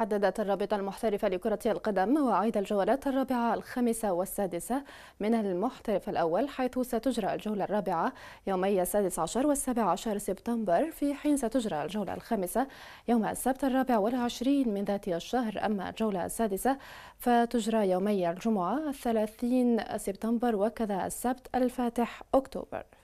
حددت الرابطة المحترفة لكرة القدم مواعيد الجولات الرابعة الخامسة والسادسة من المحترف الأول حيث ستجرى الجولة الرابعة يومي السادس عشر والسابع عشر سبتمبر في حين ستجرى الجولة الخامسة يوم السبت الرابع والعشرين من ذات الشهر أما الجولة السادسة فتجرى يومي الجمعة الثلاثين سبتمبر وكذا السبت الفاتح أكتوبر